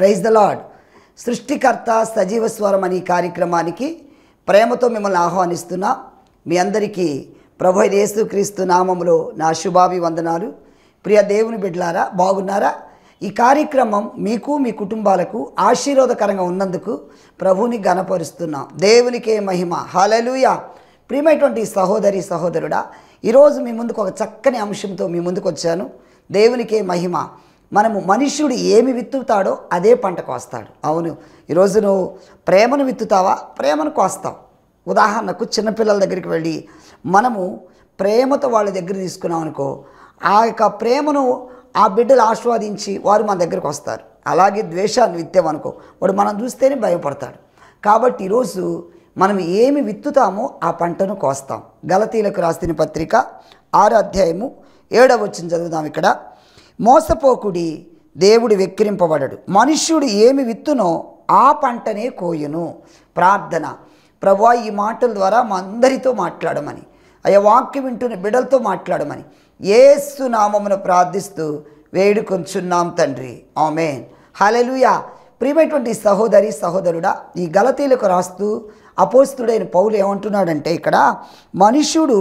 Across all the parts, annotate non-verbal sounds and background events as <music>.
praise the lord సృష్టికర్త సజీవ స్వరం అనే కార్యక్రమానికి ప్రేమతో మిమ్మల్ని ఆహ్వానిస్తున్నా మీ అందరికీ ప్రభు యేసుక్రీస్తు నామంలో నా శుభాభివందనాలు ప్రియ దేవుని బిడ్డలారా బాగున్నారా ఈ కార్యక్రమం మీకు మీ కుటుంబాలకు ఆశీర్వాదకరంగా ఉన్నందుకు ప్రభుని గణపరుస్తున్నాం దేవునికే మహిమ హలలుయ ప్రియమైనటువంటి సహోదరి సహోదరుడా ఈరోజు మీ ముందుకు ఒక చక్కని అంశంతో మీ ముందుకు వచ్చాను దేవునికే మహిమ మనము మనుష్యుడు ఏమి విత్తుతాడో అదే పంట కోస్తాడు అవును ఈరోజు నువ్వు ప్రేమను విత్తుతావా ప్రేమను కోస్తావు ఉదాహరణకు చిన్నపిల్లల దగ్గరికి వెళ్ళి మనము ప్రేమతో వాళ్ళ దగ్గర తీసుకున్నాం అనుకో ఆ యొక్క ప్రేమను ఆ బిడ్డలు ఆస్వాదించి వారు మన దగ్గరికి వస్తారు అలాగే ద్వేషాన్ని విత్తామనుకో వాడు మనం చూస్తేనే భయపడతాడు కాబట్టి ఈరోజు మనం ఏమి విత్తుతామో ఆ పంటను కోస్తాం గలతీలకు రాసిన పత్రిక ఆరు అధ్యాయము ఏడవ వచ్చిన చదువుదాం ఇక్కడ మోసపోకుడి దేవుడు వెక్కిరింపబడడు మనుష్యుడు ఏమి విత్తునో ఆ పంటనే కోయును ప్రార్థన ప్రభు ఈ మాటల ద్వారా మా అందరితో మాట్లాడమని అయ్యా వాక్యం వింటున్న బిడలతో మాట్లాడమని ఏసు నామమును ప్రార్థిస్తూ వేడుకొంచున్నాం తండ్రి ఆమెన్ హలలుయా ప్రియమైనటువంటి సహోదరి సహోదరుడా ఈ గలతీలకు రాస్తూ అపోస్తుడైన పౌలు ఏమంటున్నాడంటే ఇక్కడ మనుష్యుడు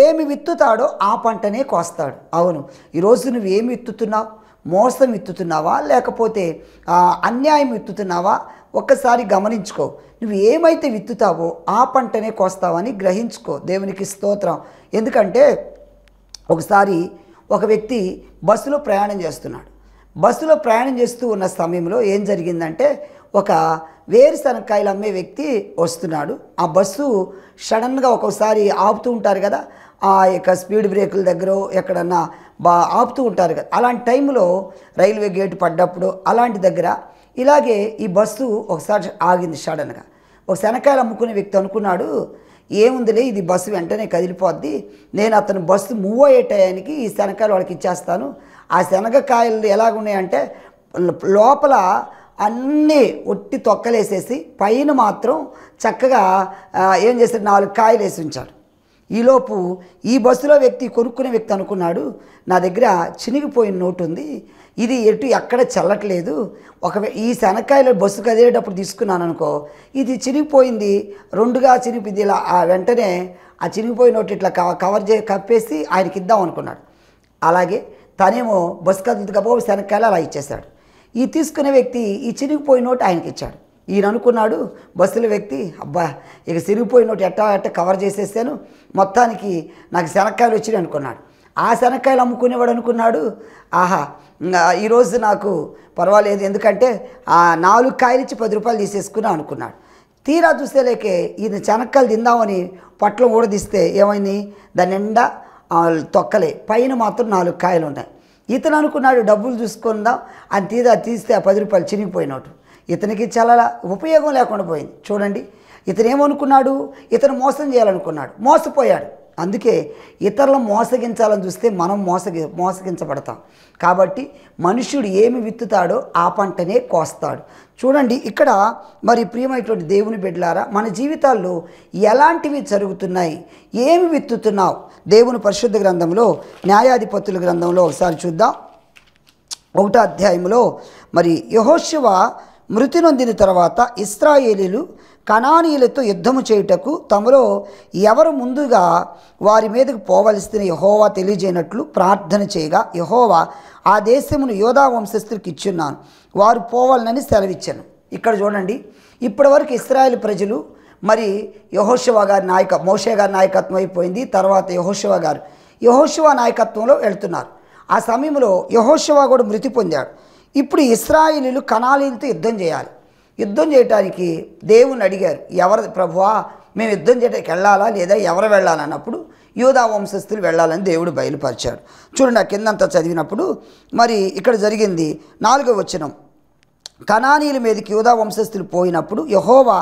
ఏమి విత్తుతాడో ఆ పంటనే కోస్తాడు అవును ఈరోజు నువ్వు ఏమి విత్తుతున్నావు మోసం విత్తుతున్నావా లేకపోతే అన్యాయం విత్తుతున్నావా ఒక్కసారి గమనించుకో నువ్వు ఏమైతే విత్తుతావో ఆ పంటనే కోస్తావని గ్రహించుకో దేవునికి స్తోత్రం ఎందుకంటే ఒకసారి ఒక వ్యక్తి బస్సులో ప్రయాణం చేస్తున్నాడు బస్సులో ప్రయాణం చేస్తూ ఉన్న సమయంలో ఏం జరిగిందంటే ఒక వేరుశనక్కాయలు అమ్మే వ్యక్తి వస్తున్నాడు ఆ బస్సు సడన్గా ఒక్కోసారి ఆపుతూ ఉంటారు కదా ఆ యొక్క స్పీడ్ బ్రేకుల దగ్గర ఎక్కడన్నా బా ఆపుతూ ఉంటారు కదా అలాంటి టైంలో రైల్వే గేటు పడ్డప్పుడు అలాంటి దగ్గర ఇలాగే ఈ బస్సు ఒకసారి ఆగింది సడన్గా ఒక శనక్కాయలు అమ్ముకునే వ్యక్తి అనుకున్నాడు ఏముందిలే ఇది బస్సు వెంటనే కదిలిపోద్ది నేను అతను బస్సు మూవ్ అయ్యే టయానికి ఈ శనకాయలు వాళ్ళకి ఇచ్చేస్తాను ఆ శనగకాయలు ఎలాగున్నాయంటే లోపల అన్నీ ఒట్టి తొక్కలేసేసి పైన మాత్రం చక్కగా ఏం చేశారు నాలుగు కాయలు వేసి ఉంచాడు ఈలోపు ఈ బస్సులో వ్యక్తి కొనుక్కునే వ్యక్తి అనుకున్నాడు నా దగ్గర చినిగిపోయిన నోటు ఉంది ఇది ఎటు ఎక్కడ చల్లట్లేదు ఒకవేళ ఈ శనక్కాయలు బస్సు కదిలేటప్పుడు తీసుకున్నాను అనుకో ఇది చినిగిపోయింది రెండుగా చినిగిపోయింది ఇలా వెంటనే ఆ చినిగిపోయిన నోటు ఇట్లా కవర్ చే కప్పేసి ఆయనకి ఇద్దాం అనుకున్నాడు అలాగే తనేమో బస్సు కదులుతూ కప్ప శనక్కాయలు అలా ఇచ్చేశాడు ఈ తీసుకునే వ్యక్తి ఈ చిరిగిపోయిన నోటు ఆయనకి ఇచ్చాడు ఈయన అనుకున్నాడు బస్సుల వ్యక్తి అబ్బా ఇక చిరిగిపోయిన నోటు ఎట్టా ఎట్ట కవర్ చేసేసాను మొత్తానికి నాకు శనక్కాయలు వచ్చినాయి అనుకున్నాడు ఆ శనక్కాయలు అమ్ముకునేవాడు అనుకున్నాడు ఆహా ఈరోజు నాకు పర్వాలేదు ఎందుకంటే ఆ నాలుగు కాయలు ఇచ్చి పది రూపాయలు తీసేసుకుని అనుకున్నాడు తీరా చూసేలేకే ఈయన శనక్కాయలు తిందామని పట్లం ఊడదీస్తే ఏమైంది దాని నిండా తొక్కలే పైన మాత్రం నాలుగు కాయలు ఉన్నాయి ఇతను అనుకున్నాడు డబ్బులు చూసుకుందాం అని తీదా తీస్తే ఆ పది రూపాయలు చినిగిపోయినట్టు ఇతనికి చాలా ఉపయోగం లేకుండా పోయింది చూడండి ఇతను ఏమనుకున్నాడు ఇతను మోసం చేయాలనుకున్నాడు మోసపోయాడు అందుకే ఇతరులను మోసగించాలని చూస్తే మనం మోసగి మోసగించబడతాం కాబట్టి మనుష్యుడు ఏమి విత్తుతాడో ఆ పంటనే కోస్తాడు చూడండి ఇక్కడ మరి ప్రియమైనటువంటి దేవుని బిడ్డలారా మన జీవితాల్లో ఎలాంటివి జరుగుతున్నాయి ఏమి విత్తుతున్నావు దేవుని పరిశుద్ధ గ్రంథంలో న్యాయాధిపతుల గ్రంథంలో ఒకసారి చూద్దాం ఒకటో అధ్యాయంలో మరి యహోశివ మృతి నొందిన తర్వాత ఇస్రాయేలీలు కణానీయులతో యుద్ధము చేయుటకు తమలో ఎవరు ముందుగా వారి మీదకు పోవలసిన యహోవా తెలియజేయనట్లు ప్రార్థన చేయగా యహోవా ఆ దేశమును యోధా వంశస్థులకు ఇచ్చున్నాను వారు పోవాలని సెలవిచ్చాను ఇక్కడ చూడండి ఇప్పటివరకు ఇస్రాయేల్ ప్రజలు మరి యహోశివ గారి నాయక మోషే గారి నాయకత్వం అయిపోయింది తర్వాత యహోశివ గారు యహోశివ నాయకత్వంలో వెళ్తున్నారు ఆ సమయంలో యహోశివ కూడా మృతి పొందాడు ఇప్పుడు ఇస్రాయిలీలు కణాలీలతో యుద్ధం చేయాలి యుద్ధం చేయటానికి దేవుని అడిగారు ఎవరు ప్రభువా మేము యుద్ధం చేయడానికి వెళ్ళాలా లేదా ఎవరు వెళ్ళాలన్నప్పుడు యోధా వంశస్థులు వెళ్ళాలని దేవుడు బయలుపరిచాడు చూడండి ఆ కిందంతా చదివినప్పుడు మరి ఇక్కడ జరిగింది నాలుగో వచనం కణానీల మీదకి యోధా వంశస్థులు పోయినప్పుడు యహోవా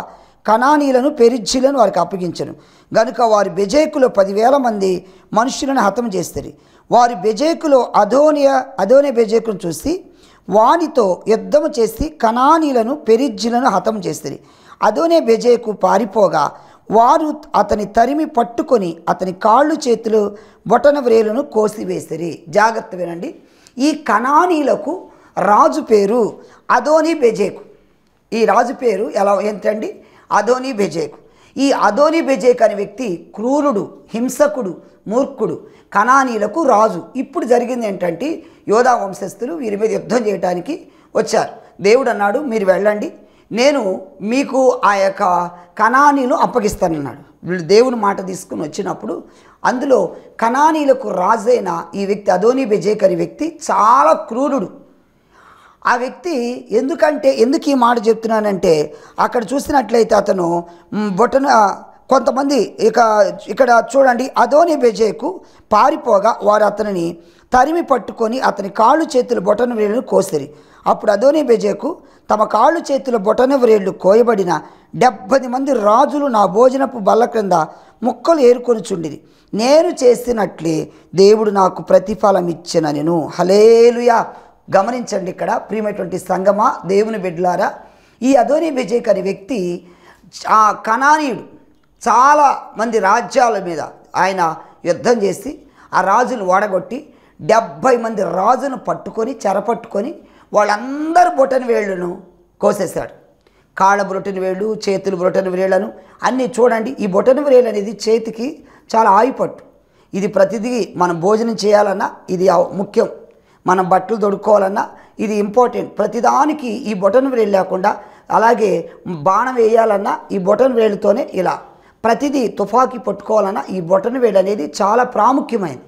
కణానీలను పెరిజ్జీలను వారికి అప్పగించను గనుక వారి బెజేకులో పదివేల మంది మనుషులను హతం చేస్తారు వారి బెజేకులో అధోనియ అధోనియ బెజేకును చూసి వానితో యుద్ధము చేసి కణానీలను పెరిజ్జులను హతం చేసిరి అదోనే బెజేకు పారిపోగా వారు అతని తరిమి పట్టుకొని అతని కాళ్ళు చేతులు బొటన వ్రేలను కోసివేసిరి జాగ్రత్త వినండి ఈ కణానీలకు రాజు పేరు అదోని బెజేకు ఈ రాజు పేరు ఎలా ఏంటండి అదోని బెజేకు ఈ అదోని బెజేక్ అనే వ్యక్తి క్రూరుడు హింసకుడు మూర్ఖుడు కణానీలకు రాజు ఇప్పుడు జరిగింది ఏంటంటే యోధా వంశస్థులు వీరి మీద యుద్ధం చేయడానికి వచ్చారు దేవుడు అన్నాడు మీరు వెళ్ళండి నేను మీకు ఆ యొక్క కణానీను అప్పగిస్తానన్నాడు వీళ్ళు దేవుని మాట తీసుకుని వచ్చినప్పుడు అందులో కణానీలకు రాజైన ఈ వ్యక్తి అదోని బెజేక్ అనే వ్యక్తి చాలా క్రూరుడు ఆ వ్యక్తి ఎందుకంటే ఎందుకు ఈ మాట చెప్తున్నానంటే అక్కడ చూసినట్లయితే అతను బొటన కొంతమంది ఇక ఇక్కడ చూడండి అదోని బెజేకు పారిపోగా వారు అతనిని తరిమి పట్టుకొని అతని కాళ్ళు చేతులు బొటన వ్రేళ్లు కోసిరి అప్పుడు అదోని బెజేకు తమ కాళ్ళు చేతుల బొటన వ్రేళ్లు కోయబడిన డెబ్బది మంది రాజులు నా భోజనపు బల్ల క్రింద ముక్కలు ఏరుకొనుచుండిరి నేను చేసినట్లే దేవుడు నాకు ప్రతిఫలం ఇచ్చిన నేను హలేలుయా గమనించండి ఇక్కడ ప్రియమైనటువంటి సంగమా దేవుని బిడ్లారా ఈ అదోని బెజేక్ అనే వ్యక్తి ఆ కణానీయుడు చాలా మంది రాజ్యాల మీద ఆయన యుద్ధం చేసి ఆ రాజులు ఓడగొట్టి డెబ్భై మంది రాజును పట్టుకొని చెరపట్టుకొని వాళ్ళందరు బొటన్ వేళ్ళను కోసేశాడు కాళ్ళ బొటన్ వేళ్ళు చేతులు బొటన్ వేళ్ళను అన్నీ చూడండి ఈ బొటన్ వేలు అనేది చేతికి చాలా ఆయుపట్టు ఇది ప్రతిదీ మనం భోజనం చేయాలన్నా ఇది ముఖ్యం మనం బట్టలు తొడుక్కోవాలన్నా ఇది ఇంపార్టెంట్ ప్రతిదానికి ఈ బొటన్ వేలు లేకుండా అలాగే బాణం వేయాలన్నా ఈ బొటన్ వేలుతోనే ఇలా ప్రతిదీ తుపాకీ పట్టుకోవాలన్నా ఈ బొటన్ వేలు అనేది చాలా ప్రాముఖ్యమైనది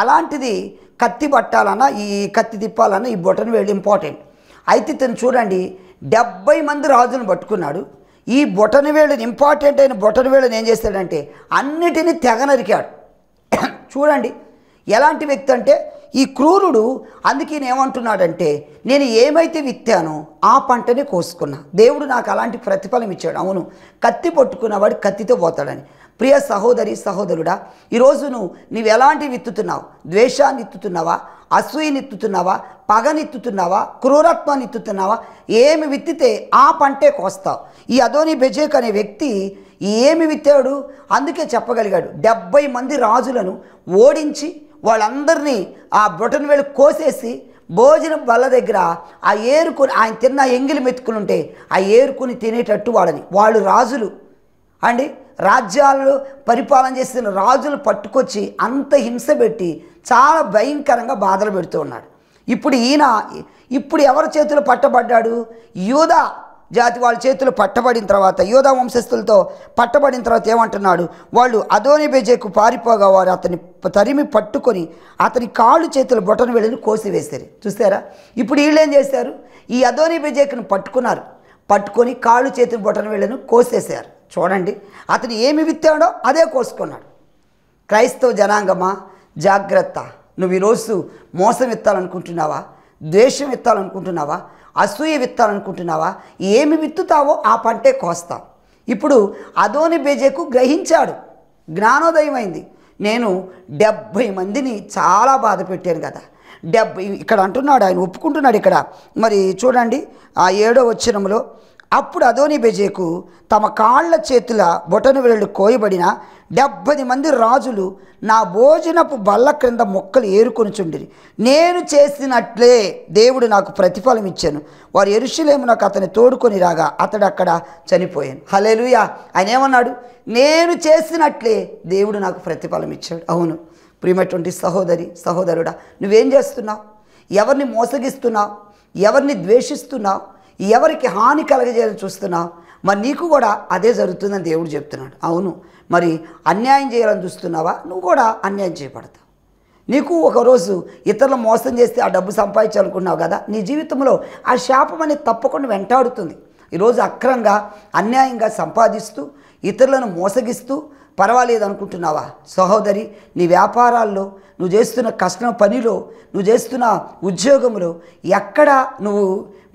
అలాంటిది కత్తి పట్టాలన్నా ఈ కత్తి తిప్పాలన్నా ఈ బొటన్ వేలు ఇంపార్టెంట్ అయితే తను చూడండి డెబ్బై మంది రాజును పట్టుకున్నాడు ఈ బొటన వేళ్ళని ఇంపార్టెంట్ అయిన బొటన వేళ్ళని ఏం చేస్తాడంటే అన్నిటినీ తెగనరికాడు <coughs> చూడండి ఎలాంటి వ్యక్తి అంటే ఈ క్రూరుడు అందుకే ఏమంటున్నాడంటే నేను ఏమైతే విత్తానో ఆ పంటని కోసుకున్నా దేవుడు నాకు అలాంటి ప్రతిఫలం ఇచ్చాడు అవును కత్తి పట్టుకున్నవాడు కత్తితో పోతాడని ప్రియ సహోదరి సహోదరుడా ఈరోజు నువ్వు నీవు ఎలాంటివి విత్తుతున్నావు ద్వేషాన్ని ఎత్తుతున్నావా అసూయని ఇత్తుతున్నావా పగనిత్తుతున్నావా క్రూరత్వాన్ని ఎత్తుతున్నావా ఏమి విత్తితే ఆ పంటే కోస్తావు ఈ అదోని బెజేక్ అనే వ్యక్తి ఏమి విత్తాడు అందుకే చెప్పగలిగాడు డెబ్బై మంది రాజులను ఓడించి వాళ్ళందరినీ ఆ బ్రొటన్ వేలు కోసేసి భోజనం బల్ల దగ్గర ఆ ఏరుకుని ఆయన తిన్న ఎంగిలి మెతుకులుంటే ఆ ఏరుకుని తినేటట్టు వాడని వాళ్ళు రాజులు అండ్ రాజ్యాలు పరిపాలన చేసిన రాజులు పట్టుకొచ్చి అంత హింస పెట్టి చాలా భయంకరంగా బాధలు పెడుతూ ఉన్నాడు ఇప్పుడు ఈయన ఇప్పుడు ఎవరి చేతులు పట్టబడ్డాడు యూదా జాతి వాళ్ళ చేతులు పట్టబడిన తర్వాత యోధా వంశస్థులతో పట్టబడిన తర్వాత ఏమంటున్నాడు వాళ్ళు అదోని బెజేకు పారిపోగా వారు అతని తరిమి పట్టుకొని అతని కాళ్ళు చేతులు బొటను కోసి వేశారు చూస్తారా ఇప్పుడు వీళ్ళు ఏం చేశారు ఈ అదోని బెజేకును పట్టుకున్నారు పట్టుకొని కాళ్ళు చేతులు బొటను వెళ్ళను కోసేశారు చూడండి అతను ఏమి విత్తాడో అదే కోసుకున్నాడు క్రైస్తవ జనాంగమా జాగ్రత్త నువ్వు ఈరోజు మోసం ఎత్తాలనుకుంటున్నావా ద్వేషం ఎత్తాలనుకుంటున్నావా అసూయ విత్తాలనుకుంటున్నావా ఏమి విత్తుతావో ఆ పంటే కోస్తా ఇప్పుడు అదోని బేజేకు గ్రహించాడు జ్ఞానోదయం అయింది నేను డెబ్భై మందిని చాలా బాధ పెట్టాను కదా డెబ్బై ఇక్కడ అంటున్నాడు ఆయన ఒప్పుకుంటున్నాడు ఇక్కడ మరి చూడండి ఆ ఏడో వచ్చినంలో అప్పుడు అదోని బెజేకు తమ కాళ్ల చేతుల బొటను వెళ్ళు కోయబడిన డెబ్బది మంది రాజులు నా భోజనపు బల్ల క్రింద మొక్కలు చుండి నేను చేసినట్లే దేవుడు నాకు ప్రతిఫలం ఇచ్చాను వారు నాకు అతన్ని తోడుకొని రాగా అతడు అక్కడ చనిపోయాను హలేలుయా ఆయన ఏమన్నాడు నేను చేసినట్లే దేవుడు నాకు ప్రతిఫలం ఇచ్చాడు అవును ప్రియమటువంటి సహోదరి సహోదరుడా నువ్వేం చేస్తున్నావు ఎవరిని మోసగిస్తున్నావు ఎవరిని ద్వేషిస్తున్నావు ఎవరికి హాని కలగజేయాలని చూస్తున్నావు మరి నీకు కూడా అదే జరుగుతుందని దేవుడు చెప్తున్నాడు అవును మరి అన్యాయం చేయాలని చూస్తున్నావా నువ్వు కూడా అన్యాయం చేయబడతావు నీకు ఒకరోజు ఇతరులు మోసం చేస్తే ఆ డబ్బు సంపాదించాలనుకున్నావు కదా నీ జీవితంలో ఆ శాపం అనేది తప్పకుండా వెంటాడుతుంది ఈరోజు అక్రంగా అన్యాయంగా సంపాదిస్తూ ఇతరులను మోసగిస్తూ పర్వాలేదు అనుకుంటున్నావా సహోదరి నీ వ్యాపారాల్లో నువ్వు చేస్తున్న కష్టం పనిలో నువ్వు చేస్తున్న ఉద్యోగంలో ఎక్కడ నువ్వు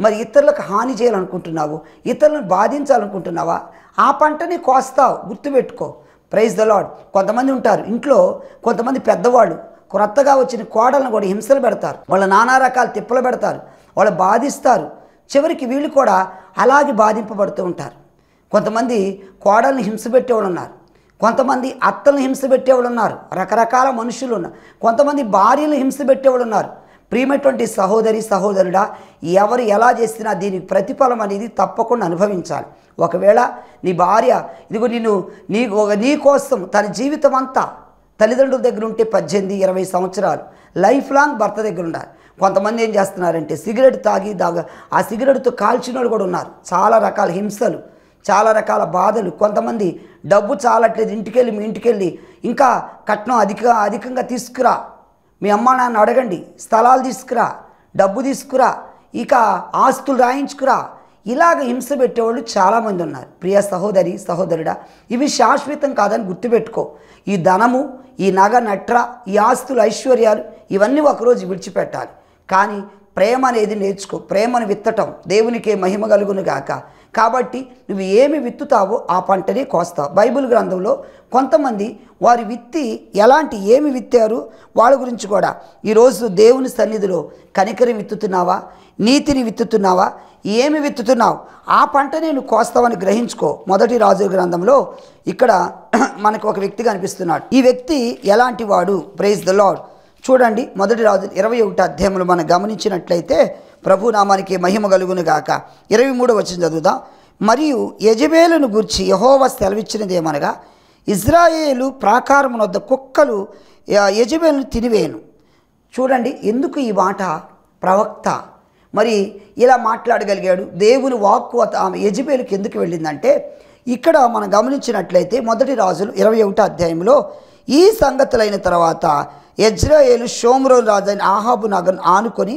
మరి ఇతరులకు హాని చేయాలనుకుంటున్నావు ఇతరులను బాధించాలనుకుంటున్నావా ఆ పంటని కోస్తావు గుర్తుపెట్టుకో ప్రైజ్ ద లాడ్ కొంతమంది ఉంటారు ఇంట్లో కొంతమంది పెద్దవాళ్ళు క్రొత్తగా వచ్చిన కోడలను కూడా హింసలు పెడతారు వాళ్ళ నానా రకాల తిప్పలు పెడతారు వాళ్ళు బాధిస్తారు చివరికి వీళ్ళు కూడా అలాగే బాధింపబడుతూ ఉంటారు కొంతమంది కోడల్ని హింస పెట్టేవాళ్ళు ఉన్నారు కొంతమంది అత్తలను హింస పెట్టేవాళ్ళు ఉన్నారు రకరకాల మనుషులు ఉన్నారు కొంతమంది భార్యలు హింస పెట్టేవాళ్ళు ఉన్నారు ప్రియమైనటువంటి సహోదరి సహోదరుడా ఎవరు ఎలా చేసినా దీని ప్రతిఫలం అనేది తప్పకుండా అనుభవించాలి ఒకవేళ నీ భార్య ఇదిగో నేను నీ నీ కోసం తన జీవితం అంతా తల్లిదండ్రుల దగ్గర ఉంటే పద్దెనిమిది ఇరవై సంవత్సరాలు లైఫ్ లాంగ్ భర్త దగ్గర ఉండాలి కొంతమంది ఏం చేస్తున్నారంటే సిగరెట్ తాగి దాగా ఆ సిగరెట్తో కాల్చిన వాళ్ళు కూడా ఉన్నారు చాలా రకాల హింసలు చాలా రకాల బాధలు కొంతమంది డబ్బు చాలట్లేదు ఇంటికెళ్ళి మీ ఇంటికి వెళ్ళి ఇంకా కట్నం అధిక అధికంగా తీసుకురా మీ అమ్మ నాన్న అడగండి స్థలాలు తీసుకురా డబ్బు తీసుకురా ఇక ఆస్తులు రాయించుకురా ఇలాగ హింస పెట్టేవాళ్ళు చాలామంది ఉన్నారు ప్రియ సహోదరి సహోదరుడా ఇవి శాశ్వతం కాదని గుర్తుపెట్టుకో ఈ ధనము ఈ నగ నట్ర ఈ ఆస్తులు ఐశ్వర్యాలు ఇవన్నీ ఒకరోజు విడిచిపెట్టాలి కానీ ప్రేమ అనేది నేర్చుకో ప్రేమను విత్తటం దేవునికే మహిమ కలుగును గాక కాబట్టి నువ్వు ఏమి విత్తుతావో ఆ పంటనే కోస్తావు బైబిల్ గ్రంథంలో కొంతమంది వారి విత్తి ఎలాంటి ఏమి విత్తారు వాళ్ళ గురించి కూడా ఈరోజు దేవుని సన్నిధిలో కనికరి విత్తుతున్నావా నీతిని విత్తుతున్నావా ఏమి విత్తుతున్నావు ఆ పంట నేను కోస్తావని గ్రహించుకో మొదటి రాజు గ్రంథంలో ఇక్కడ <clears throat> మనకు ఒక వ్యక్తి కనిపిస్తున్నాడు ఈ వ్యక్తి ఎలాంటి వాడు ప్రైజ్ ద లాడ్ చూడండి మొదటి రాజు ఇరవై ఒకటి అధ్యాయంలో మనం గమనించినట్లయితే ప్రభునామానికి మహిమ కలుగును గాక ఇరవై మూడు వచ్చిన చదువుదాం మరియు యజమేలును గుర్చి యహోవ సెలవిచ్చినది ఏమనగా ఇజ్రాయేలు వద్ద కుక్కలు యజమేలును తినివేను చూడండి ఎందుకు ఈ మాట ప్రవక్త మరి ఇలా మాట్లాడగలిగాడు దేవుని వాక్కు ఆమె యజమేలుకి ఎందుకు వెళ్ళిందంటే ఇక్కడ మనం గమనించినట్లయితే మొదటి రాజులు ఇరవై ఒకటో అధ్యాయంలో ఈ సంగతులైన తర్వాత యజ్రాయేలు షోమ్రోల్ అని ఆహాబు నగర్ ఆనుకొని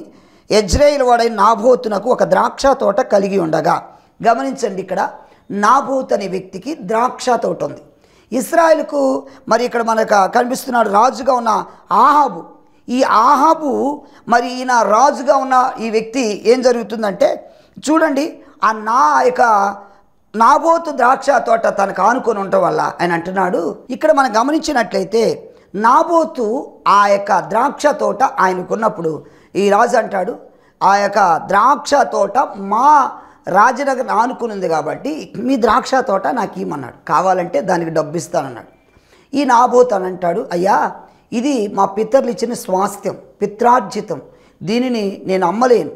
యజ్రేయిల్ వాడైన నాభూతునకు ఒక ద్రాక్ష తోట కలిగి ఉండగా గమనించండి ఇక్కడ నాభూత్ అనే వ్యక్తికి ద్రాక్ష తోట ఉంది ఇస్రాయల్కు మరి ఇక్కడ మనకు కనిపిస్తున్నాడు రాజుగా ఉన్న ఆహాబు ఈ ఆహాబు మరి ఈయన రాజుగా ఉన్న ఈ వ్యక్తి ఏం జరుగుతుందంటే చూడండి ఆ నా యొక్క నాబోతు ద్రాక్ష తోట తనకు ఆనుకొని ఉండటం వల్ల ఆయన అంటున్నాడు ఇక్కడ మనం గమనించినట్లయితే నాబోతు ఆ యొక్క ద్రాక్ష తోట ఆయనకున్నప్పుడు ఈ రాజు అంటాడు ఆ యొక్క ద్రాక్ష తోట మా రాజనగర్ ఆనుకునింది కాబట్టి మీ ద్రాక్ష తోట నాకు ఇమ్మన్నాడు కావాలంటే దానికి డబ్బు ఇస్తానన్నాడు ఈ నాబోతానంటాడు అయ్యా ఇది మా పితరులు ఇచ్చిన స్వాస్థ్యం పిత్రార్జితం దీనిని నేను అమ్మలేను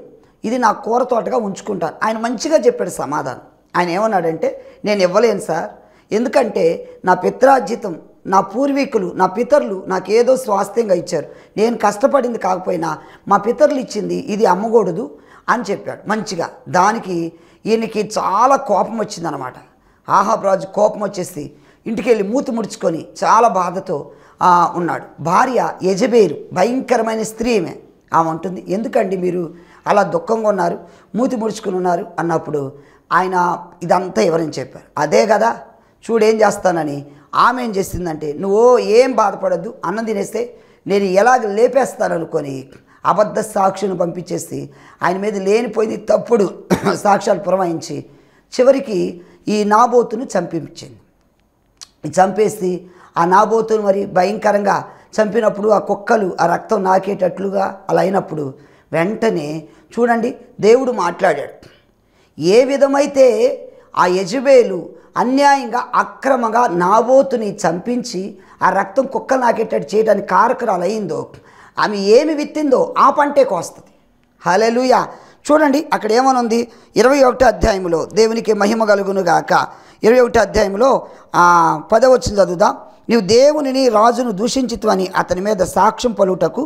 ఇది నా కూర తోటగా ఉంచుకుంటాను ఆయన మంచిగా చెప్పాడు సమాధానం ఆయన ఏమన్నాడంటే నేను ఇవ్వలేను సార్ ఎందుకంటే నా పిత్రార్జితం నా పూర్వీకులు నా పితరులు నాకేదో స్వాస్థ్యంగా ఇచ్చారు నేను కష్టపడింది కాకపోయినా మా పితరులు ఇచ్చింది ఇది అమ్మకూడదు అని చెప్పాడు మంచిగా దానికి ఈయనకి చాలా కోపం వచ్చింది అనమాట ఆహాబ్రాజు కోపం వచ్చేసి ఇంటికి వెళ్ళి మూతి ముడుచుకొని చాలా బాధతో ఉన్నాడు భార్య యజబేరు భయంకరమైన స్త్రీ ఆమె ఆమె ఉంటుంది ఎందుకండి మీరు అలా దుఃఖంగా ఉన్నారు మూతి ముడుచుకుని ఉన్నారు అన్నప్పుడు ఆయన ఇదంతా ఎవరని చెప్పారు అదే కదా చూడేం చేస్తానని ఆమె ఏం చేసిందంటే నువ్వు ఏం బాధపడద్దు అన్నం తినేస్తే నేను ఎలాగ లేపేస్తాననుకొని అబద్ధ సాక్షులను పంపించేసి ఆయన మీద లేనిపోయింది తప్పుడు <coughs> సాక్ష్యాలు పురమాయించి చివరికి ఈ నాబోతును చంపించింది చంపేసి ఆ నాబోతును మరి భయంకరంగా చంపినప్పుడు ఆ కుక్కలు ఆ రక్తం నాకేటట్లుగా అలా అయినప్పుడు వెంటనే చూడండి దేవుడు మాట్లాడాడు ఏ విధమైతే ఆ యజుబేలు అన్యాయంగా అక్రమంగా నాబోతుని చంపించి ఆ రక్తం కుక్క నాకేటట్టు చేయడానికి కారకరాలు అయిందో ఆమె ఏమి విత్తిందో ఆ పంటే కోస్తుంది హలెలుయ చూడండి అక్కడ ఏమనుంది ఇరవై ఒకటో అధ్యాయంలో దేవునికి మహిమ కలుగునుగాక ఇరవై ఒకటో అధ్యాయంలో పదవచ్చింది చదువుదాం నీవు దేవునిని రాజును దూషించిత్వని అతని మీద సాక్ష్యం పలుటకు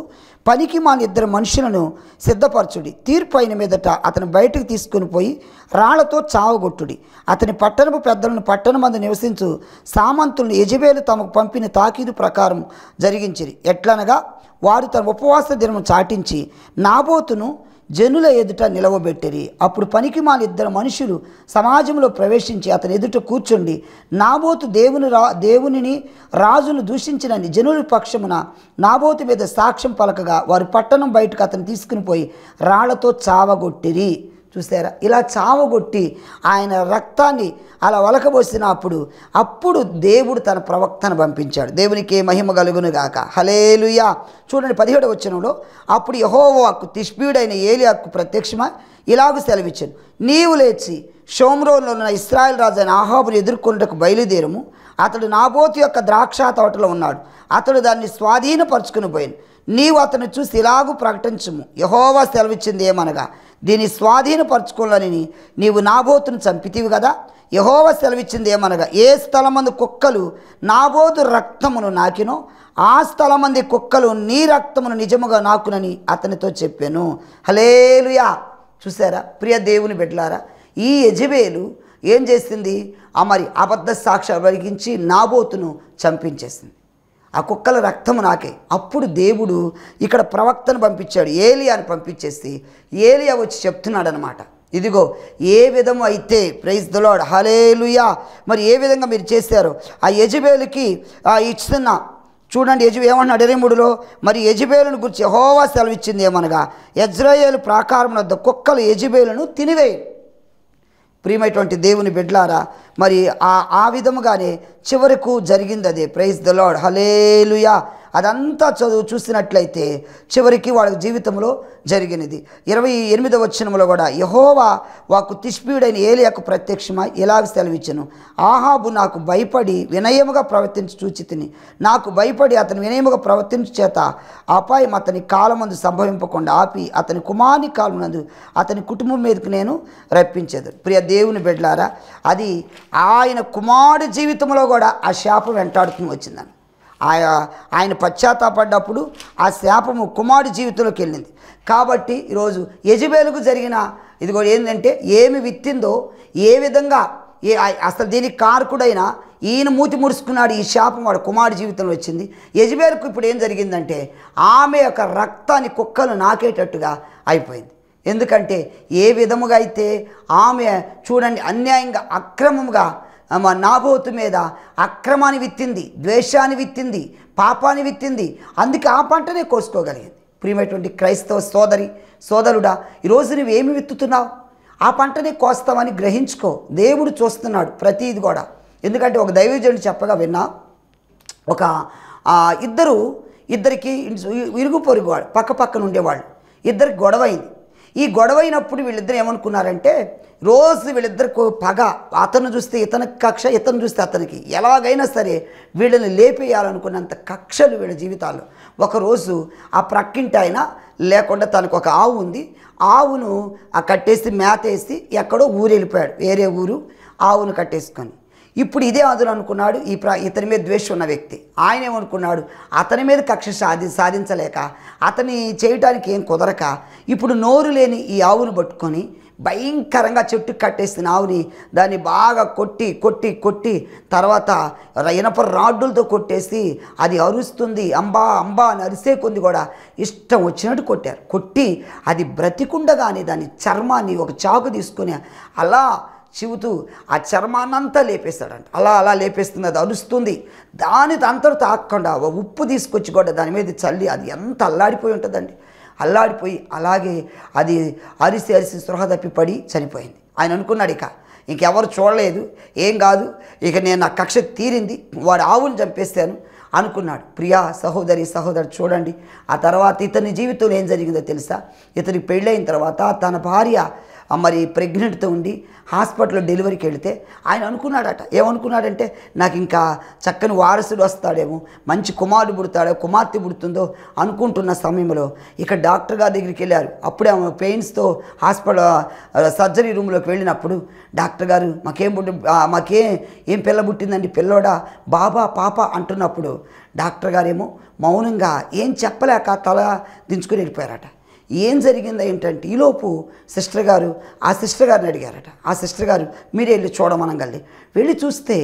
పనికి మా ఇద్దరు మనుషులను సిద్ధపరచుడి తీర్పు అయిన మీదట అతను బయటకు తీసుకుని పోయి రాళ్లతో చావగొట్టుడి అతని పట్టణపు పెద్దలను పట్టణమందు నివసించు సామంతులను యజబేలు తమకు పంపిన తాకీదు ప్రకారం జరిగించిరి ఎట్లనగా వారు తన ఉపవాస దినము చాటించి నాబోతును జనుల ఎదుట నిలవబెట్టిరి అప్పుడు పనికి ఇద్దరు మనుషులు సమాజంలో ప్రవేశించి అతని ఎదుట కూర్చుండి నాబోతు దేవుని రా దేవునిని రాజును దూషించినని జనుల పక్షమున నాబోతు మీద సాక్ష్యం పలకగా వారు పట్టణం బయటకు అతను తీసుకుని పోయి రాళ్లతో చావగొట్టిరి చూసారా ఇలా చావగొట్టి ఆయన రక్తాన్ని అలా వలకబోసినప్పుడు అప్పుడు దేవుడు తన ప్రవక్తను పంపించాడు దేవునికి మహిమ కలుగును గాక హలేలుయా చూడండి పదిహేడు వచ్చినంలో అప్పుడు యహోవాకు తిష్పీడైన ఏలియాకు ప్రత్యక్షమా ఇలాగ సెలవిచ్చాను నీవు లేచి షోమ్రోన్లో ఉన్న ఇస్రాయల్ రాజు అయిన ఆహాబును ఎదుర్కొన్నటకు బయలుదేరము అతడు నాబోతు యొక్క ద్రాక్ష తోటలో ఉన్నాడు అతడు దాన్ని స్వాధీనపరుచుకుని పోయాను నీవు అతను చూసి ఇలాగూ ప్రకటించము యహోవా సెలవిచ్చింది ఏమనగా దీన్ని స్వాధీనపరచుకోవాలని నీవు నాబోతును చంపితివి కదా యహోవ సెలవిచ్చింది ఏమనగా ఏ స్థలమందు కుక్కలు నాబోతు రక్తమును నాకినో ఆ స్థలమంది కుక్కలు నీ రక్తమును నిజముగా నాకునని అతనితో చెప్పాను హలేలుయా చూసారా ప్రియ దేవుని బిడ్డలారా ఈ యజబేలు ఏం చేసింది ఆ మరి అబద్ధ సాక్షి వరిగించి నాబోతును చంపించేసింది ఆ కుక్కల రక్తము నాకే అప్పుడు దేవుడు ఇక్కడ ప్రవక్తను పంపించాడు ఏలియాని పంపించేసి ఏలియా వచ్చి చెప్తున్నాడు అనమాట ఇదిగో ఏ విధము అయితే ప్రైజ్ దొలాడ్ హలేలుయా మరి ఏ విధంగా మీరు చేశారు ఆ యజుబేలుకి ఇచ్చిన చూడండి యజు ఏమన్నాడు ఇరవై మూడులో మరి యజబేలును గురించి హోవా సెలవిచ్చింది ఏమనగా యజ్రాయేలు ప్రాకారం వద్ద కుక్కలు యజబేలును తినివేయి ప్రియమైనటువంటి దేవుని బిడ్లారా మరి ఆ ఆ విధముగానే చివరకు జరిగింది అది ప్రైజ్ ద లాడ్ హలేలుయా అదంతా చదువు చూసినట్లయితే చివరికి వాళ్ళ జీవితంలో జరిగినది ఇరవై ఎనిమిదవ వచనంలో కూడా యహోవా వాకు తిష్పీయుడైన ఏలియాకు ప్రత్యక్షమై ఎలా సెలవిచ్చను ఆహాబు నాకు భయపడి వినయముగా ప్రవర్తించి చూచితిని నాకు భయపడి అతను వినయముగా ప్రవర్తించు చేత అపాయం అతని కాలమందు సంభవింపకుండా ఆపి అతని కుమారి కాలమునందు అతని కుటుంబం మీదకు నేను రప్పించేది ప్రియ దేవుని బిడ్లారా అది ఆయన కుమారుడు జీవితంలో కూడా ఆ శాపం వెంటాడుతూ వచ్చిందని ఆయా ఆయన పశ్చాత్తాపడ్డప్పుడు ఆ శాపము కుమారుడు జీవితంలోకి వెళ్ళింది కాబట్టి ఈరోజు యజబేలకు జరిగిన ఇది కూడా ఏంటంటే ఏమి విత్తిందో ఏ విధంగా ఏ అసలు దీనికి కారకుడైనా ఈయన మూతి ముడుచుకున్నాడు ఈ శాపం వాడు కుమారుడు జీవితంలో వచ్చింది యజబేలకు ఇప్పుడు ఏం జరిగిందంటే ఆమె యొక్క రక్తాన్ని కుక్కలు నాకేటట్టుగా అయిపోయింది ఎందుకంటే ఏ విధముగా అయితే ఆమె చూడండి అన్యాయంగా అక్రమంగా ఆమె నాబోతు మీద అక్రమాన్ని విత్తింది ద్వేషాన్ని విత్తింది పాపాన్ని విత్తింది అందుకే ఆ పంటనే కోసుకోగలిగింది ప్రియమైనటువంటి క్రైస్తవ సోదరి సోదరుడా ఈరోజు నువ్వు ఏమి విత్తుతున్నావు ఆ పంటనే కోస్తామని గ్రహించుకో దేవుడు చూస్తున్నాడు ప్రతిది కూడా ఎందుకంటే ఒక దైవజనుడు చెప్పగా విన్నా ఒక ఇద్దరు ఇద్దరికి ఇరుగు పొరుగు వాళ్ళు పక్క పక్కన ఉండేవాళ్ళు ఇద్దరికి గొడవ అయింది ఈ గొడవైనప్పుడు వీళ్ళిద్దరు ఏమనుకున్నారంటే రోజు వీళ్ళిద్దరికి పగ అతను చూస్తే ఇతని కక్ష ఇతను చూస్తే అతనికి ఎలాగైనా సరే వీళ్ళని లేపేయాలనుకున్నంత కక్షలు వీళ్ళ జీవితాలు ఒకరోజు ఆ ప్రక్కింటి ఆయన లేకుండా తనకు ఒక ఆవు ఉంది ఆవును ఆ కట్టేసి మేతేసి ఎక్కడో ఊరు వెళ్ళిపోయాడు వేరే ఊరు ఆవును కట్టేసుకొని ఇప్పుడు ఇదే అదులు అనుకున్నాడు ఈ ప్ర ఇతని మీద ద్వేషం ఉన్న వ్యక్తి ఆయన ఏమనుకున్నాడు అతని మీద కక్ష సాధి సాధించలేక అతని చేయటానికి ఏం కుదరక ఇప్పుడు నోరు లేని ఈ ఆవును పట్టుకొని భయంకరంగా చెట్టు కట్టేసిన ఆవుని దాన్ని బాగా కొట్టి కొట్టి కొట్టి తర్వాత ఇనప రాడ్డులతో కొట్టేసి అది అరుస్తుంది అంబా అంబా అని అరిసే కొంది కూడా ఇష్టం వచ్చినట్టు కొట్టారు కొట్టి అది బ్రతికుండగానే దాని చర్మాన్ని ఒక చాకు తీసుకుని అలా చెబుతూ ఆ చర్మాన్నంతా లేపేస్తాడంట అలా అలా లేపేస్తుంది అది అరుస్తుంది దాని అంతరు తాకకుండా ఉప్పు తీసుకొచ్చి కూడా దాని మీద చల్లి అది ఎంత అల్లాడిపోయి ఉంటుందండి అల్లాడిపోయి అలాగే అది అరిసి అరిసి స్పృహ తప్పి పడి చనిపోయింది ఆయన అనుకున్నాడు ఇక ఇంకెవరు చూడలేదు ఏం కాదు ఇక నేను నా కక్ష తీరింది వాడు ఆవులు చంపేస్తాను అనుకున్నాడు ప్రియా సహోదరి సహోదరు చూడండి ఆ తర్వాత ఇతని జీవితంలో ఏం జరిగిందో తెలుసా ఇతని పెళ్ళైన తర్వాత తన భార్య మరి ప్రెగ్నెంట్తో ఉండి హాస్పిటల్లో డెలివరీకి వెళితే ఆయన అనుకున్నాడట ఏమనుకున్నాడంటే నాకు ఇంకా చక్కని వారసుడు వస్తాడేమో మంచి కుమారుడు పుడతాడో కుమార్తె పుడుతుందో అనుకుంటున్న సమయంలో ఇక డాక్టర్ గారి దగ్గరికి వెళ్ళారు అప్పుడే ఆమె పెయిన్స్తో హాస్పిటల్ సర్జరీ రూమ్లోకి వెళ్ళినప్పుడు డాక్టర్ గారు మాకేం పుట్టి మాకేం ఏం పిల్ల పుట్టిందండి పిల్లోడా బాబా పాప అంటున్నప్పుడు డాక్టర్ గారేమో మౌనంగా ఏం చెప్పలేక తల దించుకొని వెళ్ళిపోయారట ఏం జరిగిందో ఏంటంటే ఈలోపు సిస్టర్ గారు ఆ సిస్టర్ గారిని అడిగారట ఆ సిస్టర్ గారు మీరు వెళ్ళి చూడమనగలి వెళ్ళి చూస్తే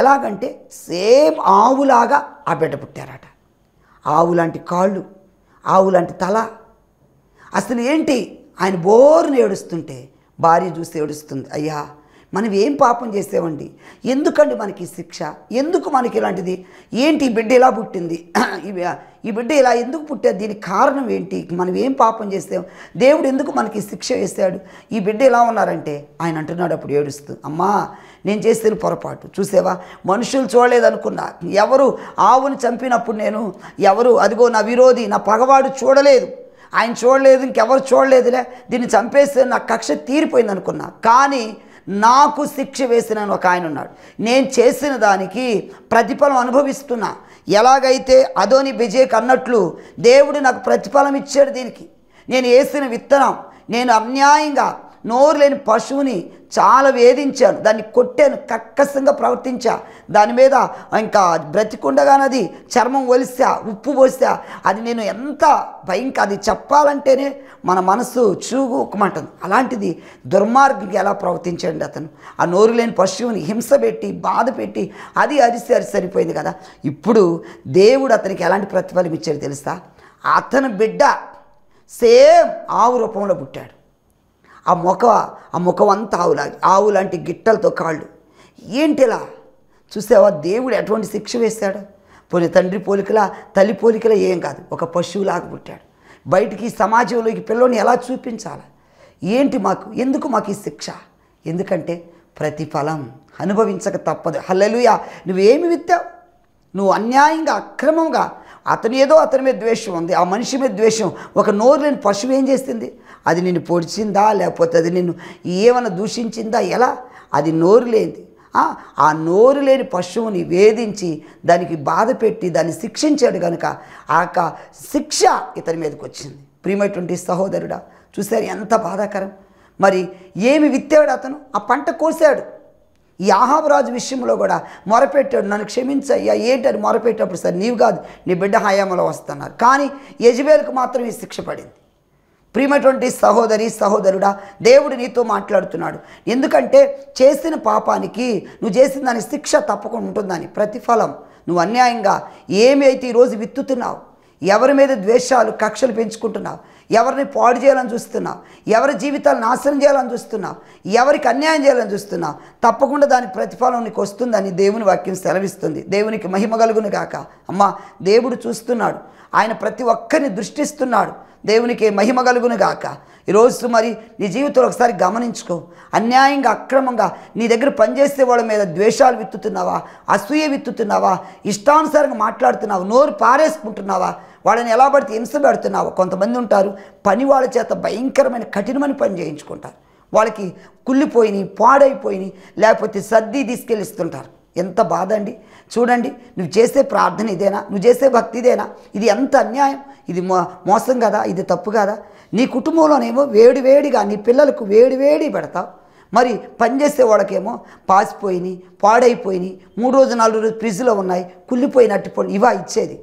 ఎలాగంటే సేమ్ ఆవులాగా ఆ బిడ్డ పుట్టారట ఆవులాంటి కాళ్ళు ఆవులాంటి తల అసలు ఏంటి ఆయన బోర్ని ఏడుస్తుంటే భార్య చూస్తే ఏడుస్తుంది అయ్యా మనం ఏం పాపం చేసేవండి ఎందుకండి మనకి శిక్ష ఎందుకు మనకి ఇలాంటిది ఏంటి ఈ బిడ్డ ఇలా పుట్టింది ఈ బిడ్డ ఇలా ఎందుకు పుట్టారు దీనికి కారణం ఏంటి మనం ఏం పాపం చేస్తాం దేవుడు ఎందుకు మనకి శిక్ష వేశాడు ఈ బిడ్డ ఎలా ఉన్నారంటే ఆయన అంటున్నాడు అప్పుడు ఏడుస్తూ అమ్మా నేను చేసిన పొరపాటు చూసేవా మనుషులు చూడలేదనుకున్నా ఎవరు ఆవును చంపినప్పుడు నేను ఎవరు అదిగో నా విరోధి నా పగవాడు చూడలేదు ఆయన చూడలేదు ఇంకెవరు చూడలేదులే దీన్ని చంపేస్తే నా కక్ష తీరిపోయింది అనుకున్నా కానీ నాకు శిక్ష వేసిన ఒక ఆయన ఉన్నాడు నేను చేసిన దానికి ప్రతిఫలం అనుభవిస్తున్నా ఎలాగైతే అదోని బిజేక్ అన్నట్లు దేవుడు నాకు ప్రతిఫలం ఇచ్చాడు దీనికి నేను వేసిన విత్తనం నేను అన్యాయంగా నోరు లేని పశువుని చాలా వేధించాను దాన్ని కొట్టాను కక్కసంగా ప్రవర్తించా దాని మీద ఇంకా బ్రతికుండగానది చర్మం ఒలిస్తా ఉప్పు పోస్తా అది నేను ఎంత భయంక అది చెప్పాలంటేనే మన మనసు చూగు ఉక్కమంటుంది అలాంటిది దుర్మార్గుడికి ఎలా ప్రవర్తించండి అతను ఆ నోరు లేని పశువుని హింస పెట్టి బాధ పెట్టి అది అరిసి అరిసి సరిపోయింది కదా ఇప్పుడు దేవుడు అతనికి ఎలాంటి ప్రతిఫలం ఇచ్చాడు తెలుసా అతను బిడ్డ సేమ్ ఆవు రూపంలో పుట్టాడు ఆ ముఖ ఆ ముఖం అంతా ఆవులా ఆవు లాంటి గిట్టలతో కాళ్ళు ఏంటిలా చూసావా దేవుడు ఎటువంటి శిక్ష వేశాడు పోనీ తండ్రి పోలికలా తల్లి పోలికలా ఏం కాదు ఒక పశువులాగా పుట్టాడు బయటికి సమాజంలోకి పిల్లల్ని ఎలా చూపించాలి ఏంటి మాకు ఎందుకు మాకు ఈ శిక్ష ఎందుకంటే ప్రతిఫలం అనుభవించక తప్పదు హల్లెలుయా నువ్వేమి విత్తావు నువ్వు అన్యాయంగా అక్రమంగా అతని ఏదో అతని మీద ద్వేషం ఉంది ఆ మనిషి మీద ద్వేషం ఒక నోరు లేని పశువు ఏం చేస్తుంది అది నిన్ను పొడిచిందా లేకపోతే అది నిన్ను ఏమైనా దూషించిందా ఎలా అది నోరు లేనిది ఆ నోరు లేని పశువుని వేధించి దానికి బాధ పెట్టి దాన్ని శిక్షించాడు కనుక ఆ యొక్క శిక్ష ఇతని మీదకి వచ్చింది ప్రియమైనటువంటి సహోదరుడా చూశారు ఎంత బాధాకరం మరి ఏమి విత్తాడు అతను ఆ పంట కోసాడు ఈ ఆహాబరాజు విషయంలో కూడా మొరపెట్టాడు నన్ను క్షమించయ్యా ఏంటని మొరపెట్టేటప్పుడు సార్ నీవు కాదు నీ బిడ్డ హయాంలో వస్తున్నారు కానీ యజ్బేల్కు మాత్రం ఈ శిక్ష పడింది ప్రియమైనటువంటి సహోదరి సహోదరుడా దేవుడు నీతో మాట్లాడుతున్నాడు ఎందుకంటే చేసిన పాపానికి నువ్వు చేసిన దాని శిక్ష తప్పకుండా ఉంటుందని ప్రతిఫలం నువ్వు అన్యాయంగా ఏమి అయితే ఈరోజు విత్తుతున్నావు ఎవరి మీద ద్వేషాలు కక్షలు పెంచుకుంటున్నావు ఎవరిని పాడు చేయాలని చూస్తున్నావు ఎవరి జీవితాలు నాశనం చేయాలని చూస్తున్నావు ఎవరికి అన్యాయం చేయాలని చూస్తున్నావు తప్పకుండా దాని ప్రతిఫలం నీకు వస్తుందని దేవుని వాక్యం సెలవిస్తుంది దేవునికి మహిమ కలుగును కాక అమ్మ దేవుడు చూస్తున్నాడు ఆయన ప్రతి ఒక్కరిని దృష్టిస్తున్నాడు దేవునికి మహిమ కలుగును గాక ఈరోజు మరి నీ జీవితంలో ఒకసారి గమనించుకో అన్యాయంగా అక్రమంగా నీ దగ్గర పనిచేసే వాళ్ళ మీద ద్వేషాలు విత్తుతున్నావా అసూయ విత్తుతున్నావా ఇష్టానుసారంగా మాట్లాడుతున్నావా నోరు పారేసుకుంటున్నావా వాళ్ళని ఎలా పడితే హింస పెడుతున్నావా కొంతమంది ఉంటారు పని వాళ్ళ చేత భయంకరమైన కఠినమైన పని చేయించుకుంటారు వాళ్ళకి కుళ్ళిపోయినాయి పాడైపోయినాయి లేకపోతే సర్ది తీసుకెళ్ళిస్తుంటారు ఎంత బాధ అండి చూడండి నువ్వు చేసే ప్రార్థన ఇదేనా నువ్వు చేసే భక్తి ఇదేనా ఇది ఎంత అన్యాయం ఇది మో మోసం కదా ఇది తప్పు కదా నీ కుటుంబంలోనేమో వేడి వేడిగా నీ పిల్లలకు వేడివేడి పెడతావు మరి పనిచేసే వాళ్ళకేమో పాసిపోయినాయి పాడైపోయినాయి మూడు రోజు నాలుగు రోజు ఫ్రిడ్జ్లో ఉన్నాయి కుళ్ళిపోయినట్టు పోయి ఇవా ఇచ్చేది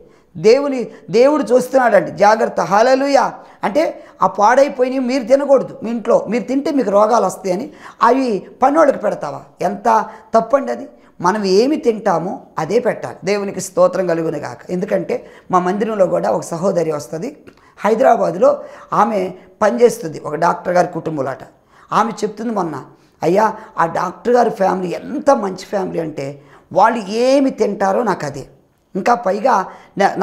దేవుని దేవుడు చూస్తున్నాడండి జాగ్రత్త హాలలుయా అంటే ఆ పాడైపోయి మీరు తినకూడదు మీ ఇంట్లో మీరు తింటే మీకు రోగాలు వస్తాయని అవి పని వాళ్ళకి పెడతావా ఎంత తప్పండి అది మనం ఏమి తింటామో అదే పెట్టాలి దేవునికి స్తోత్రం కలుగును కాక ఎందుకంటే మా మందిరంలో కూడా ఒక సహోదరి వస్తుంది హైదరాబాదులో ఆమె పనిచేస్తుంది ఒక డాక్టర్ గారి కుటుంబంలోట ఆమె చెప్తుంది మొన్న అయ్యా ఆ డాక్టర్ గారి ఫ్యామిలీ ఎంత మంచి ఫ్యామిలీ అంటే వాళ్ళు ఏమి తింటారో నాకు అదే ఇంకా పైగా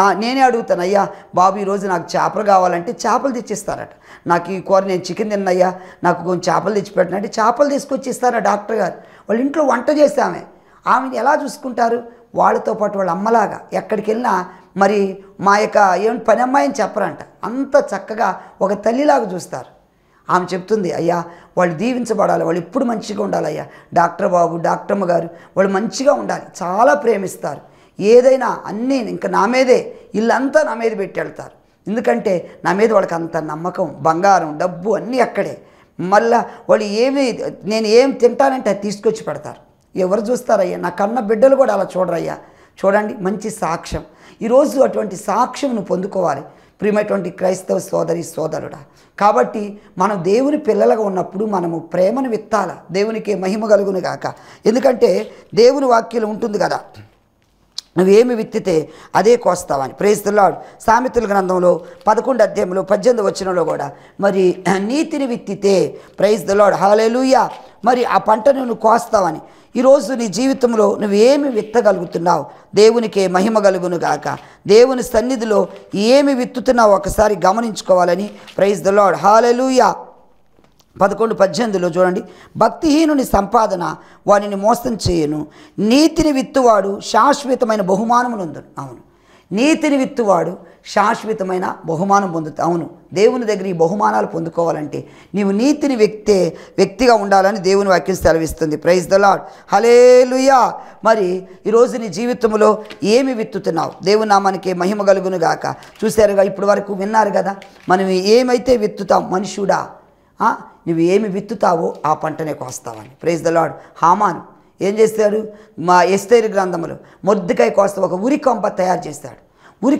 నా నేనే అడుగుతాను అయ్యా బాబు ఈరోజు నాకు చేపలు కావాలంటే చేపలు తెచ్చిస్తారట నాకు ఈ కూర నేను చికెన్ తిన్నయ్యా నాకు కొంచెం చేపలు అంటే చేపలు తీసుకొచ్చి ఇస్తారా డాక్టర్ గారు వాళ్ళ ఇంట్లో వంట చేస్తామే ఆమెను ఎలా చూసుకుంటారు వాళ్ళతో పాటు వాళ్ళ అమ్మలాగా ఎక్కడికి వెళ్ళినా మరి మా యొక్క ఏం పని అమ్మాయి అని చెప్పరంట అంత చక్కగా ఒక తల్లిలాగా చూస్తారు ఆమె చెప్తుంది అయ్యా వాళ్ళు దీవించబడాలి వాళ్ళు ఎప్పుడు మంచిగా ఉండాలి అయ్యా డాక్టర్ బాబు డాక్టర్మ్మ గారు వాళ్ళు మంచిగా ఉండాలి చాలా ప్రేమిస్తారు ఏదైనా అన్నీ ఇంకా నా మీదే ఇల్లంతా నా మీద పెట్టి వెళ్తారు ఎందుకంటే నా మీద వాళ్ళకి అంత నమ్మకం బంగారం డబ్బు అన్నీ అక్కడే మళ్ళా వాళ్ళు ఏమి నేను ఏం తింటానంటే అది తీసుకొచ్చి పెడతారు ఎవరు చూస్తారయ్యా నా కన్న బిడ్డలు కూడా అలా చూడరయ్యా చూడండి మంచి సాక్ష్యం ఈరోజు అటువంటి సాక్ష్యం నువ్వు పొందుకోవాలి ప్రియమైనటువంటి క్రైస్తవ సోదరి సోదరుడా కాబట్టి మనం దేవుని పిల్లలుగా ఉన్నప్పుడు మనము ప్రేమను విత్తాల దేవునికి మహిమ కలుగును గాక ఎందుకంటే దేవుని వాక్యం ఉంటుంది కదా నువ్వేమి విత్తితే అదే కోస్తావని ప్రేస్తులాడ్ సామెతల గ్రంథంలో పదకొండు అధ్యాయంలో పద్దెనిమిది వచ్చినలో కూడా మరి <clears throat> నీతిని విత్తితే ప్రైజ్ దలాడ్ హాలేలుయ మరి ఆ పంటను నువ్వు కోస్తావని ఈరోజు నీ జీవితంలో నువ్వేమి విత్తగలుగుతున్నావు దేవునికే మహిమ కలుగును గాక దేవుని సన్నిధిలో ఏమి విత్తుతున్నావు ఒకసారి గమనించుకోవాలని ప్రైజ్ ద లాడ్ హాలెలుయా పదకొండు పద్దెనిమిదిలో చూడండి భక్తిహీనుని సంపాదన వానిని మోసం చేయను నీతిని విత్తువాడు శాశ్వతమైన బహుమానములు పొందును అవును నీతిని విత్తువాడు శాశ్వతమైన బహుమానం పొందుతా అవును దేవుని దగ్గర ఈ బహుమానాలు పొందుకోవాలంటే నీవు నీతిని వ్యక్తే వ్యక్తిగా ఉండాలని దేవుని వాక్యం సెలవిస్తుంది ప్రైజ్ ద లాడ్ హలేలుయా మరి ఈరోజు నీ జీవితంలో ఏమి విత్తుతున్నావు దేవుని మనకి మహిమ కలుగును గాక చూశారుగా ఇప్పుడు వరకు విన్నారు కదా మనం ఏమైతే విత్తుతాం మనుషుడా నువ్వు ఏమి విత్తుతావో ఆ పంటనే కోస్తావని ప్రైజ్ ద లాడ్ హామాన్ ఏం చేస్తాడు మా ఎస్తేరు గ్రంథములు మొద్దుకాయ కోస్తా ఒక ఉరి కొంప తయారు చేస్తాడు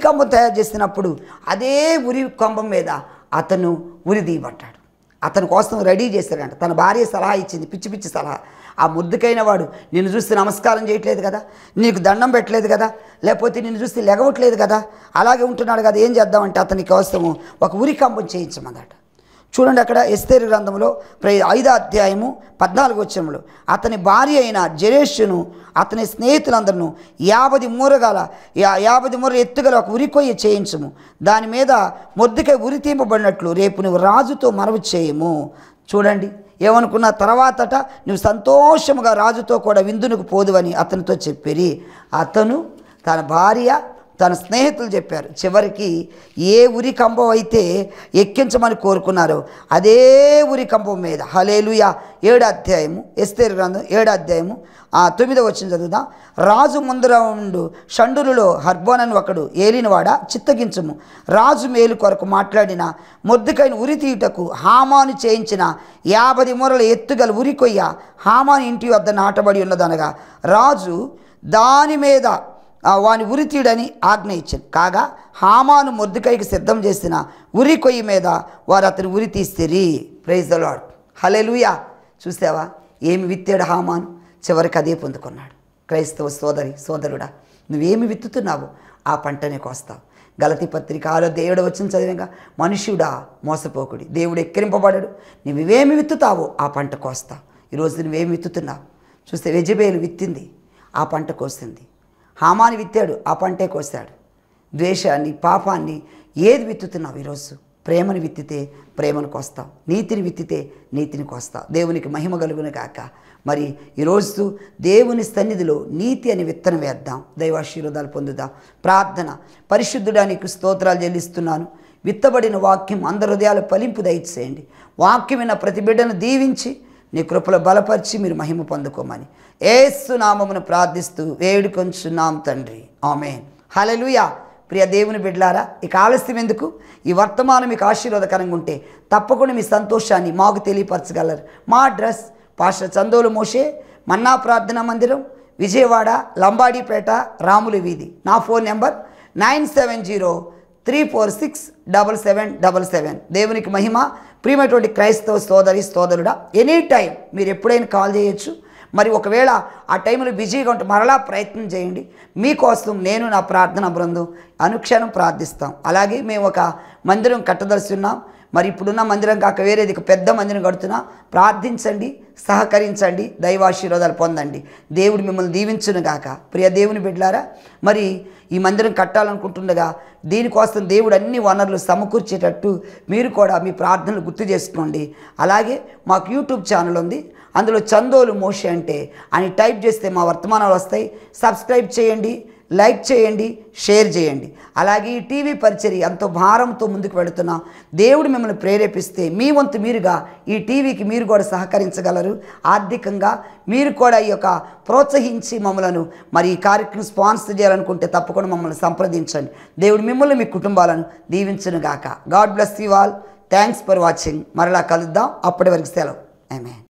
కొంప తయారు చేసినప్పుడు అదే ఉరి కొంపం మీద అతను ఉరి దీయబట్టాడు అతని కోసం రెడీ చేశాడంట తన భార్య సలహా ఇచ్చింది పిచ్చి పిచ్చి సలహా ఆ ముద్దుకైన వాడు నిన్ను చూస్తే నమస్కారం చేయట్లేదు కదా నీకు దండం పెట్టలేదు కదా లేకపోతే నిన్ను చూస్తే లెగవట్లేదు కదా అలాగే ఉంటున్నాడు కదా ఏం చేద్దామంటే అతని కోసము ఒక ఉరి కంపం చేయించమన్నాడు చూడండి అక్కడ ఎస్తేరు గ్రంథంలో ఐదో అధ్యాయము పద్నాలుగు వచ్చినప్పుడు అతని భార్య అయిన జరేష్ను అతని స్నేహితులందరూ యాభై మూరగాల యాభై మూర ఎత్తుగల ఒక ఉరికొయ్య చేయించము దాని మీద మొద్దుకై ఉరి రేపు నువ్వు రాజుతో మనవి చేయము చూడండి ఏమనుకున్న తర్వాతట నువ్వు సంతోషముగా రాజుతో కూడా విందునకు పోదువని అతనితో చెప్పిరి అతను తన భార్య తన స్నేహితులు చెప్పారు చివరికి ఏ ఉరి కంబం అయితే ఎక్కించమని కోరుకున్నారో అదే ఉరి కంబం మీద హలేలుయా ఏడు అధ్యాయము ఎస్తేరు గ్రంథం ఏడు అధ్యాయము ఆ తొమ్మిదో వచ్చిన చదువుదా రాజు ముందర ఉండు షండులలో హర్బోనని ఒకడు ఏలినవాడ చిత్తగించము రాజు మేలు కొరకు మాట్లాడిన మొద్దుకైన ఉరి తీయుటకు హామాను చేయించిన యాభై మూరల ఎత్తుగల ఉరికొయ్య హామాను ఇంటి వద్ద నాటబడి ఉన్నదనగా రాజు దాని మీద వాని ఉరి తీయడని ఆజ్ఞ ఇచ్చాను కాగా హామాను మొద్దుకైకి సిద్ధం చేసిన ఉరి కొయ్యి మీద వారు అతను ఉరి తీస్తేరి ప్రైజ్ ద లాడ్ హలెలుయా చూసావా ఏమి విత్తాడు హామాను చివరికి అదే పొందుకున్నాడు క్రైస్తవ సోదరి సోదరుడా నువ్వేమి విత్తుతున్నావు ఆ పంటనే కోస్తావు గలతి పత్రిక ఆలో దేవుడు వచ్చిన చదివంగా మనుష్యుడా మోసపోకుడి దేవుడు ఎక్కిరింపబడడు నువ్వేమి విత్తుతావో ఆ పంట కోస్తావు ఈరోజు నువ్వేమి విత్తుతున్నావు చూస్తే వెజిబేలు విత్తింది ఆ పంట కోసింది హామాని విత్తాడు ఆ పంటే కోస్తాడు ద్వేషాన్ని పాపాన్ని ఏది విత్తుతున్నావు ఈరోజు ప్రేమను విత్తితే ప్రేమను కోస్తావు నీతిని విత్తితే నీతిని కోస్తావు దేవునికి మహిమ కలుగును కాక మరి ఈరోజు దేవుని సన్నిధిలో నీతి అని విత్తనం వేద్దాం దైవాశీర్వాదాలు పొందుదాం ప్రార్థన పరిశుద్ధుడానికి స్తోత్రాలు చెల్లిస్తున్నాను విత్తబడిన వాక్యం అందరి హృదయాలు ఫలింపు దయచేయండి వాక్యమైన విన్న ప్రతి బిడ్డను దీవించి నీ కృపలు బలపరిచి మీరు మహిమ పొందుకోమని నామమును ప్రార్థిస్తూ వేడుకొంచున్నాం తండ్రి ఆమె హలలుయా ప్రియ దేవుని బిడ్లారా ఇక ఆలస్యం ఎందుకు ఈ వర్తమానం మీకు ఆశీర్వాదకరంగా ఉంటే తప్పకుండా మీ సంతోషాన్ని మాకు తెలియపరచగలరు మా అడ్రస్ పాష చందోలు మోషే మన్నా ప్రార్థనా మందిరం విజయవాడ లంబాడీపేట రాముల వీధి నా phone number nine seven zero three four six double seven double seven దేవునికి మహిమ ప్రియమైనటువంటి క్రైస్తవ సోదరి సోదరుడా ఎనీ టైం మీరు ఎప్పుడైనా కాల్ చేయొచ్చు మరి ఒకవేళ ఆ టైంలో బిజీగా ఉంటే మరలా ప్రయత్నం చేయండి మీకోసం నేను నా ప్రార్థన బృందం అనుక్షణం ప్రార్థిస్తాం అలాగే మేము ఒక మందిరం ఉన్నాం మరి ఇప్పుడున్న మందిరం కాక వేరేది పెద్ద మందిరం కడుతున్నా ప్రార్థించండి సహకరించండి దైవాశీర్వాదాలు పొందండి దేవుడు మిమ్మల్ని దీవించును గాక ప్రియ దేవుని బిడ్లారా మరి ఈ మందిరం కట్టాలనుకుంటుండగా దీనికోసం దేవుడు అన్ని వనరులు సమకూర్చేటట్టు మీరు కూడా మీ ప్రార్థనలు గుర్తు చేసుకోండి అలాగే మాకు యూట్యూబ్ ఛానల్ ఉంది అందులో చందోలు మోషే అంటే అని టైప్ చేస్తే మా వర్తమానాలు వస్తాయి సబ్స్క్రైబ్ చేయండి లైక్ చేయండి షేర్ చేయండి అలాగే ఈ టీవీ పరిచర్య ఎంతో భారంతో ముందుకు వెళుతున్నా దేవుడు మిమ్మల్ని ప్రేరేపిస్తే మీ వంతు మీరుగా ఈ టీవీకి మీరు కూడా సహకరించగలరు ఆర్థికంగా మీరు కూడా ఈ యొక్క ప్రోత్సహించి మమ్మలను మరి ఈ కార్యక్రమం స్పాన్సర్ చేయాలనుకుంటే తప్పకుండా మమ్మల్ని సంప్రదించండి దేవుడు మిమ్మల్ని మీ కుటుంబాలను దీవించను గాక God bless you all thanks for watching మరలా కలుద్దాం అప్పటి వరకు సెలవు ఐ